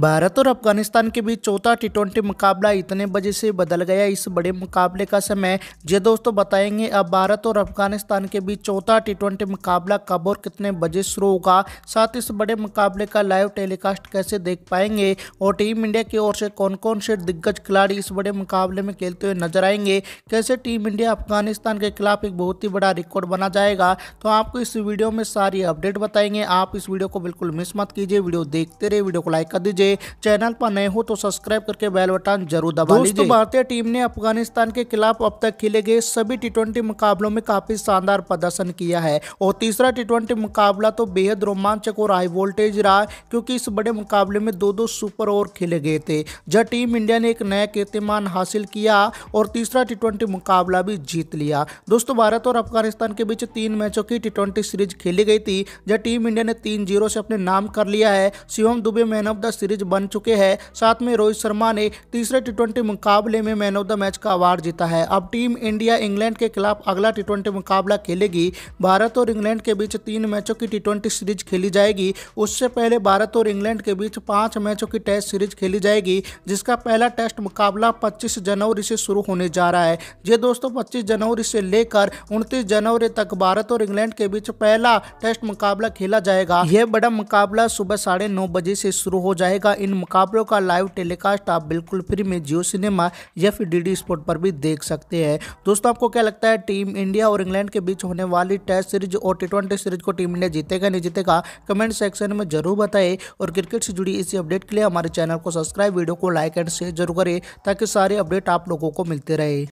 भारत और अफगानिस्तान के बीच चौथा टी ट्वेंटी मुकाबला इतने बजे से बदल गया इस बड़े मुकाबले का समय ये दोस्तों बताएंगे अब भारत और अफगानिस्तान के बीच चौथा टी ट्वेंटी मुकाबला कब और कितने बजे शुरू होगा साथ इस बड़े मुकाबले का लाइव टेलीकास्ट कैसे देख पाएंगे और टीम इंडिया की ओर से कौन कौन से दिग्गज खिलाड़ी इस बड़े मुकाबले में खेलते हुए नजर आएंगे कैसे टीम इंडिया अफगानिस्तान के खिलाफ एक बहुत ही बड़ा रिकॉर्ड बना जाएगा तो आपको इस वीडियो में सारी अपडेट बताएंगे आप इस वीडियो को बिल्कुल मिस मत कीजिए वीडियो देखते रहे वीडियो को लाइक कर दीजिए चैनल पर नए हो तो सब्सक्राइब करके बेल बटन जरूर दबा दोस्तों भारतीय टीम ने अफगानिस्तान के खिलाफ अब तक खेले गए सभी टी मुकाबलों में काफी शानदार प्रदर्शन किया है और तीसरा टी मुकाबला तो बेहद रोमांचक और हाई वोल्टेज रहा क्योंकि इस बड़े मुकाबले में दो दो सुपर ओवर खेले गए थे जब टीम इंडिया ने एक नया कीर्तिमान हासिल किया और तीसरा टी मुकाबला भी जीत लिया दोस्तों भारत और अफगानिस्तान के बीच तीन मैचों की टी सीरीज खेली गई थी जब टीम इंडिया ने तीन जीरो से अपने नाम कर लिया है Shivam Dube man of the series series बन चुके हैं साथ में रोहित शर्मा ने तीसरे टी मुकाबले में मैन ऑफ द मैच का अवार्ड जीता है अब टीम इंडिया इंग्लैंड के खिलाफ अगला टी मुकाबला खेलेगी भारत और इंग्लैंड के बीच तीन मैचों की टी सीरीज खेली जाएगी उससे पहले भारत और इंग्लैंड के बीच पांच मैचों की टेस्ट सीरीज खेली जाएगी जिसका पहला टेस्ट मुकाबला पच्चीस जनवरी से शुरू होने जा रहा है ये दोस्तों पच्चीस जनवरी से लेकर उनतीस जनवरी तक भारत और इंग्लैंड के बीच पहला टेस्ट मुकाबला खेला जाएगा यह बड़ा मुकाबला सुबह साढ़े नौ बजे से शुरू हो जाएगा का इन मुकाबलों का लाइव टेलीकास्ट आप बिल्कुल फ्री में जियो सिनेमा या फिर डी स्पोर्ट पर भी देख सकते हैं दोस्तों आपको क्या लगता है टीम इंडिया और इंग्लैंड के बीच होने वाली टेस्ट सीरीज और टी सीरीज को टीम इंडिया जीतेगा नहीं जीतेगा कमेंट सेक्शन में जरूर बताए और क्रिकेट से जुड़ी इसी अपडेट के लिए हमारे चैनल को सब्सक्राइब वीडियो को लाइक एंड शेयर जरूर करें ताकि सारे अपडेट आप लोगों को मिलते रहे